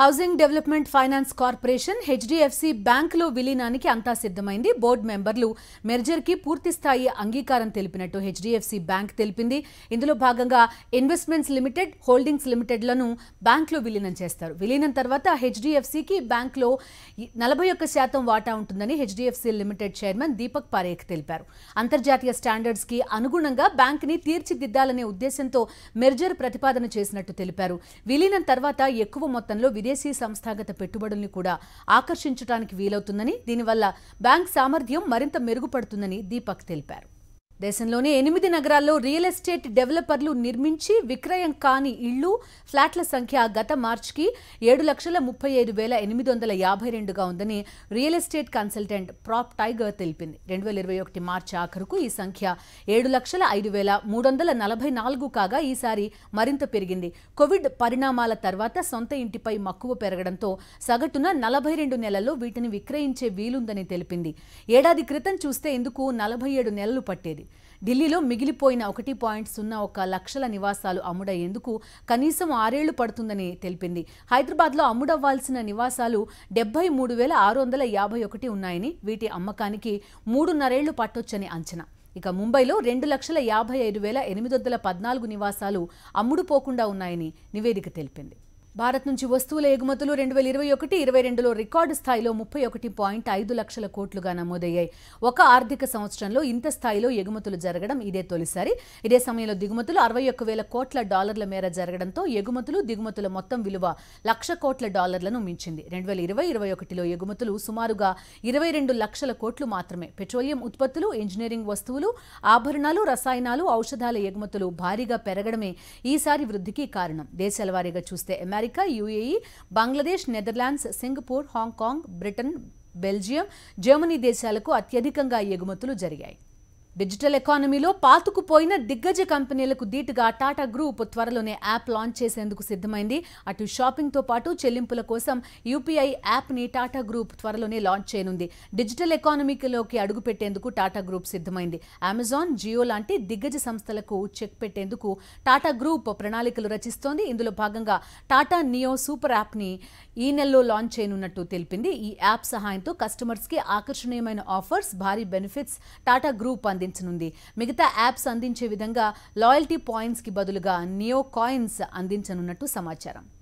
housing development finance corporation HDFC బ్యాంకులో విలీనానికి అంతా సిద్ధమైంది బోర్డు మెంబర్లు మెర్జర్కి పూర్తిస్థాయి అంగీకారం తెలిపినట్టు హెచ్డిఎఫ్సి బ్యాంక్ తెలిపింది ఇందులో భాగంగా ఇన్వెస్ట్మెంట్స్ లిమిటెడ్ హోల్డింగ్స్ లిమిటెడ్లను బ్యాంకులో విలీనం చేస్తారు విలీనం తర్వాత హెచ్డిఎఫ్సికి బ్యాంకులో నలభై ఒక్క శాతం వాటా ఉంటుందని HDFC limited chairman Deepak Parekh తెలిపారు అంతర్జాతీయ స్టాండర్డ్స్కి అనుగుణంగా బ్యాంక్ని తీర్చిదిద్దాలనే ఉద్దేశంతో మెర్జర్ ప్రతిపాదన చేసినట్టు తెలిపారు విలీనం తర్వాత ఎక్కువ మొత్తంలో విదేశీ సంస్థాగత పెట్టుబడుల్ని కూడా ఆకర్షించడానికి వీలవుతుందని దీనివల్ల బ్యాంక్ సామర్థ్యం మరింత మెరుగుపడుతుందని దీపక్ తెలిపారు దేశంలోని ఎనిమిది నగరాల్లో రియల్ ఎస్టేట్ డెవలపర్లు నిర్మించి విక్రయం కాని ఇళ్లు ఫ్లాట్ల సంఖ్య గత మార్చికి ఏడు లక్షల ముప్పై ఐదు వేల ఎనిమిది వందల యాభై రెండుగా ఉందని real estate consultant PropTiger తెలిపింది రెండు వేల ఇరవై ఒకటి మార్చి ఆఖరుకు ఈ సంఖ్య ఏడు లక్షల ఐదు వేల మూడు వందల నలభై నాలుగు కాగా ఈసారి మరింత పెరిగింది కోవిడ్ పరిణామాల తర్వాత సొంత ఇంటిపై మక్కువ పెరగడంతో సగటున నలభై రెండు నెలల్లో వీటిని విక్రయించే వీలుందని తెలిపింది ఏడాది క్రితం చూస్తే ఇందుకు నలభై ఏడు నెలలు పట్టేది ఢిల్లీలో మిగిలిపోయిన ఒకటి పాయింట్ సున్నా ఒక లక్షల నివాసాలు అమ్ముడయ్యేందుకు కనీసం ఆరేళ్లు పడుతుందని తెలిపింది హైదరాబాద్లో అమ్ముడవ్వాల్సిన నివాసాలు డెబ్బై మూడు వేల ఆరు వందల యాభై ఒకటి ఉన్నాయని వీటి అమ్మకానికి మూడున్నరేళ్లు పట్టొచ్చని అంచనా ఇక ముంబైలో రెండు లక్షల యాభై ఐదు వేల ఎనిమిది వందల పద్నాలుగు నివాసాలు అమ్ముడుపోకుండా ఉన్నాయని నివేదిక తెలిపింది భారత్ నుంచి వస్తువుల ఎగుమతులు రెండు వేల ఇరవై ఒకటి ఇరవై రెండులో రికార్డు స్థాయిలో ముప్పై ఒకటి పాయింట్ ఐదు లక్షల కోట్లుగా నమోదయ్యాయి ఒక ఆర్థిక సంవత్సరంలో ఇంత స్థాయిలో ఎగుమతులు జరగడం ఇదే తొలిసారి ఇదే సమయంలో దిగుమతులు అరవై ఒక్క వేల కోట్ల డాలర్ల మేర జరగడంతో ఎగుమతులు దిగుమతుల మొత్తం విలువ లక్ష కోట్ల డాలర్లను మించింది రెండు వేల ఇరవై ఇరవై ఒకటిలో ఎగుమతులు సుమారుగా ఇరవై రెండు లక్షల కోట్లు మాత్రమే పెట్రోలియం ఉత్పత్తులు ఇంజనీరింగ్ వస్తువులు ఆభరణాలు రసాయనాలు ఔషధాల ఎగుమతులు భారీగా పెరగడమే ఈసారి వృద్ధికి కారణం దేశాల వారీగా చూస్తే America America UAE Bangladesh Netherlands Singapore Hong Kong Britain Belgium Germany దేశాలకు అత్యధికంగా ఎగుమతులు జరిగాయి డిజిటల్ ఎకానమీలో పాతుకుపోయిన దిగ్గజ కంపెనీలకు దీటుగా టాటా గ్రూప్ త్వరలోనే యాప్ లాంచ్ చేసేందుకు సిద్ధమైంది అటు షాపింగ్తో పాటు చెల్లింపుల కోసం యూపీఐ యాప్ని టాటా గ్రూప్ త్వరలోనే లాంచ్ చేయనుంది డిజిటల్ ఎకానమీలోకి అడుగుపెట్టేందుకు టాటా గ్రూప్ సిద్ధమైంది అమెజాన్ జియో లాంటి దిగ్గజ సంస్థలకు చెక్ పెట్టేందుకు టాటా గ్రూప్ ప్రణాళికలు రచిస్తోంది ఇందులో భాగంగా టాటా నియో సూపర్ యాప్ని ఈ నెలలో లాంచ్ చేయనున్నట్టు తెలిపింది ఈ యాప్ సహాయంతో కస్టమర్స్కి ఆకర్షణీయమైన ఆఫర్స్ భారీ బెనిఫిట్స్ టాటా గ్రూప్ అంది అందించనుంది మిగతా యాప్స్ అందించే విధంగా లాయల్టీ పాయింట్స్కి బదులుగా నియో కాయిన్స్ అందించనున్నట్టు సమాచారం